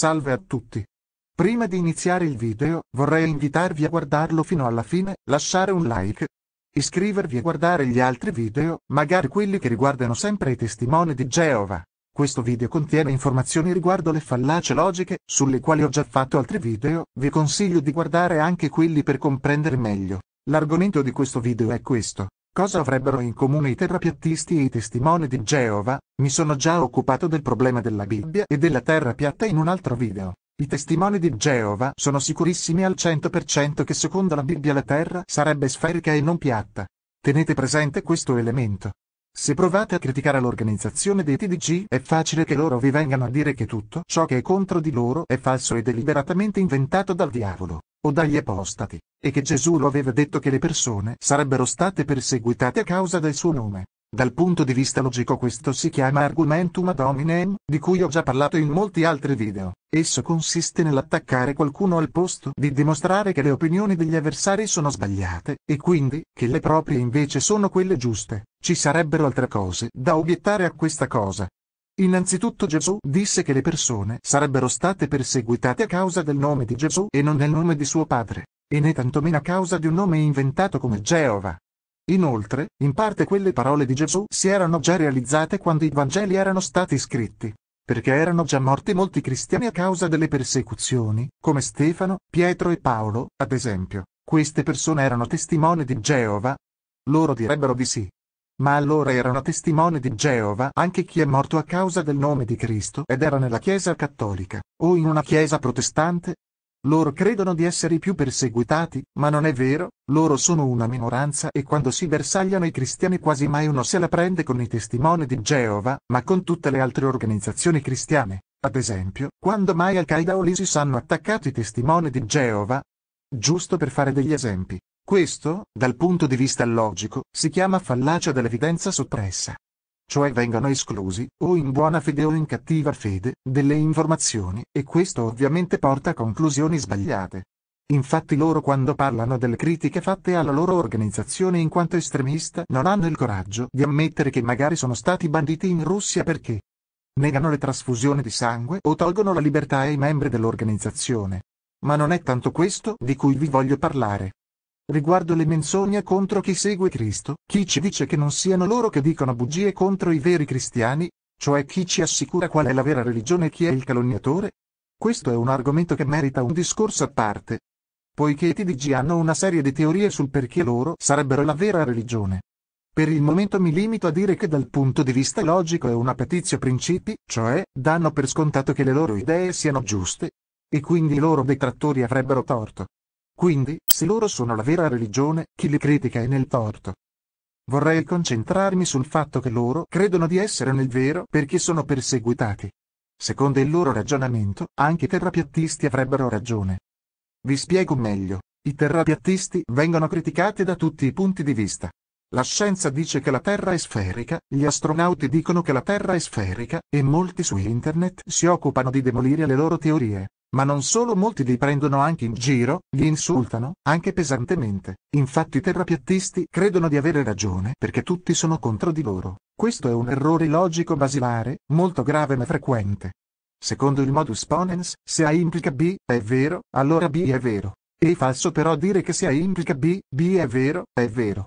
Salve a tutti! Prima di iniziare il video, vorrei invitarvi a guardarlo fino alla fine, lasciare un like, iscrivervi e guardare gli altri video, magari quelli che riguardano sempre i testimoni di Geova. Questo video contiene informazioni riguardo le fallace logiche, sulle quali ho già fatto altri video, vi consiglio di guardare anche quelli per comprendere meglio. L'argomento di questo video è questo. Cosa avrebbero in comune i terrapiattisti e i testimoni di Geova? Mi sono già occupato del problema della Bibbia e della terra piatta in un altro video. I testimoni di Geova sono sicurissimi al 100% che secondo la Bibbia la terra sarebbe sferica e non piatta. Tenete presente questo elemento. Se provate a criticare l'organizzazione dei TDG è facile che loro vi vengano a dire che tutto ciò che è contro di loro è falso e deliberatamente inventato dal diavolo o dagli apostati, e che Gesù lo aveva detto che le persone sarebbero state perseguitate a causa del suo nome. Dal punto di vista logico questo si chiama argumentum ad hominem, di cui ho già parlato in molti altri video. Esso consiste nell'attaccare qualcuno al posto di dimostrare che le opinioni degli avversari sono sbagliate, e quindi, che le proprie invece sono quelle giuste. Ci sarebbero altre cose da obiettare a questa cosa, Innanzitutto Gesù disse che le persone sarebbero state perseguitate a causa del nome di Gesù e non del nome di suo padre, e né tantomeno a causa di un nome inventato come Geova. Inoltre, in parte quelle parole di Gesù si erano già realizzate quando i Vangeli erano stati scritti, perché erano già morti molti cristiani a causa delle persecuzioni, come Stefano, Pietro e Paolo, ad esempio. Queste persone erano testimoni di Geova? Loro direbbero di sì, ma allora erano testimoni di Geova anche chi è morto a causa del nome di Cristo ed era nella Chiesa cattolica, o in una Chiesa protestante? Loro credono di essere i più perseguitati, ma non è vero, loro sono una minoranza e quando si bersagliano i cristiani quasi mai uno se la prende con i testimoni di Geova, ma con tutte le altre organizzazioni cristiane. Ad esempio, quando mai Al-Qaeda o l'ISIS hanno attaccato i testimoni di Geova? Giusto per fare degli esempi. Questo, dal punto di vista logico, si chiama fallacia dell'evidenza soppressa. Cioè vengono esclusi, o in buona fede o in cattiva fede, delle informazioni, e questo ovviamente porta a conclusioni sbagliate. Infatti loro quando parlano delle critiche fatte alla loro organizzazione in quanto estremista non hanno il coraggio di ammettere che magari sono stati banditi in Russia perché negano le trasfusioni di sangue o tolgono la libertà ai membri dell'organizzazione. Ma non è tanto questo di cui vi voglio parlare riguardo le menzogne contro chi segue Cristo, chi ci dice che non siano loro che dicono bugie contro i veri cristiani, cioè chi ci assicura qual è la vera religione e chi è il calunniatore? Questo è un argomento che merita un discorso a parte, poiché i TDG hanno una serie di teorie sul perché loro sarebbero la vera religione. Per il momento mi limito a dire che dal punto di vista logico è una petizio principi, cioè danno per scontato che le loro idee siano giuste, e quindi i loro detrattori avrebbero torto. Quindi, se loro sono la vera religione, chi li critica è nel torto. Vorrei concentrarmi sul fatto che loro credono di essere nel vero perché sono perseguitati. Secondo il loro ragionamento, anche i terrapiattisti avrebbero ragione. Vi spiego meglio. I terrapiattisti vengono criticati da tutti i punti di vista. La scienza dice che la Terra è sferica, gli astronauti dicono che la Terra è sferica, e molti su internet si occupano di demolire le loro teorie. Ma non solo molti li prendono anche in giro, li insultano, anche pesantemente. Infatti i terrapiattisti credono di avere ragione perché tutti sono contro di loro. Questo è un errore logico basilare, molto grave ma frequente. Secondo il modus ponens, se A implica B, è vero, allora B è vero. È falso però dire che se A implica B, B è vero, è vero.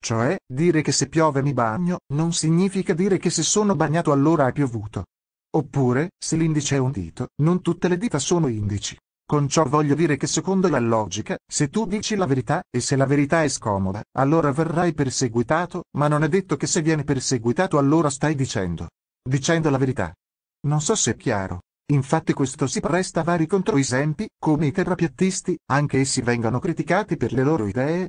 Cioè, dire che se piove mi bagno, non significa dire che se sono bagnato allora è piovuto. Oppure, se l'indice è un dito, non tutte le dita sono indici. Con ciò voglio dire che secondo la logica, se tu dici la verità, e se la verità è scomoda, allora verrai perseguitato, ma non è detto che se viene perseguitato allora stai dicendo. Dicendo la verità. Non so se è chiaro. Infatti questo si presta a vari controesempi, come i terrapiattisti, anche essi vengano criticati per le loro idee,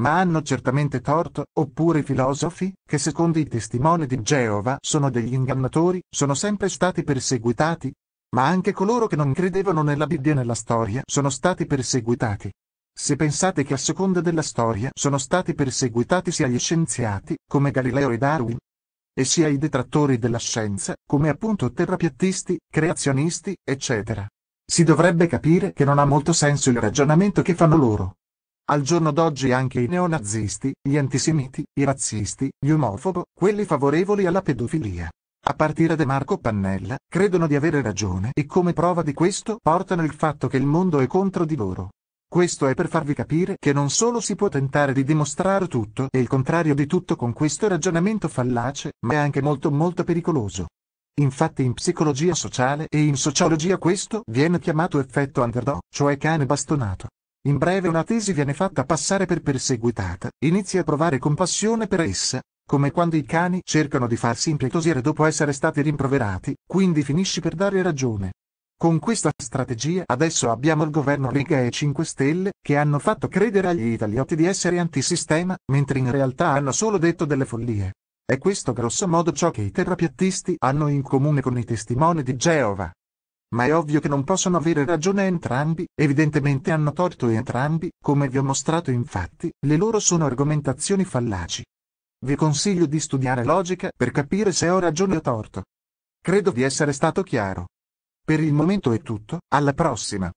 ma hanno certamente torto, oppure i filosofi, che secondo i testimoni di Geova sono degli ingannatori, sono sempre stati perseguitati? Ma anche coloro che non credevano nella Bibbia e nella storia sono stati perseguitati. Se pensate che a seconda della storia sono stati perseguitati sia gli scienziati, come Galileo e Darwin, e sia i detrattori della scienza, come appunto terrapiattisti, creazionisti, eccetera. Si dovrebbe capire che non ha molto senso il ragionamento che fanno loro. Al giorno d'oggi anche i neonazisti, gli antisemiti, i razzisti, gli omofobo, quelli favorevoli alla pedofilia. A partire da Marco Pannella, credono di avere ragione e come prova di questo portano il fatto che il mondo è contro di loro. Questo è per farvi capire che non solo si può tentare di dimostrare tutto e il contrario di tutto con questo ragionamento fallace, ma è anche molto molto pericoloso. Infatti in psicologia sociale e in sociologia questo viene chiamato effetto underdog, cioè cane bastonato. In breve una tesi viene fatta passare per perseguitata, inizi a provare compassione per essa, come quando i cani cercano di farsi impietosire dopo essere stati rimproverati, quindi finisci per dare ragione. Con questa strategia adesso abbiamo il governo Riga e 5 Stelle, che hanno fatto credere agli italiotti di essere antisistema, mentre in realtà hanno solo detto delle follie. È questo grossomodo ciò che i terrapiattisti hanno in comune con i testimoni di Geova ma è ovvio che non possono avere ragione entrambi, evidentemente hanno torto entrambi, come vi ho mostrato infatti, le loro sono argomentazioni fallaci. Vi consiglio di studiare logica per capire se ho ragione o torto. Credo di essere stato chiaro. Per il momento è tutto, alla prossima.